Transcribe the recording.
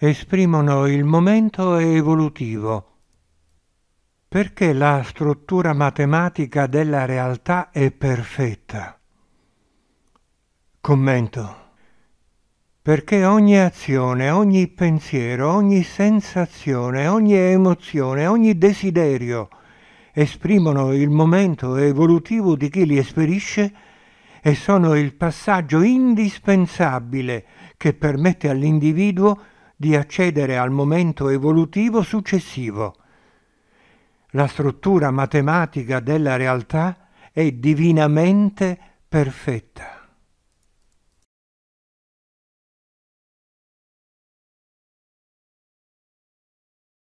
esprimono il momento evolutivo. Perché la struttura matematica della realtà è perfetta? Commento. Perché ogni azione, ogni pensiero, ogni sensazione, ogni emozione, ogni desiderio esprimono il momento evolutivo di chi li esperisce e sono il passaggio indispensabile che permette all'individuo di di accedere al momento evolutivo successivo. La struttura matematica della realtà è divinamente perfetta.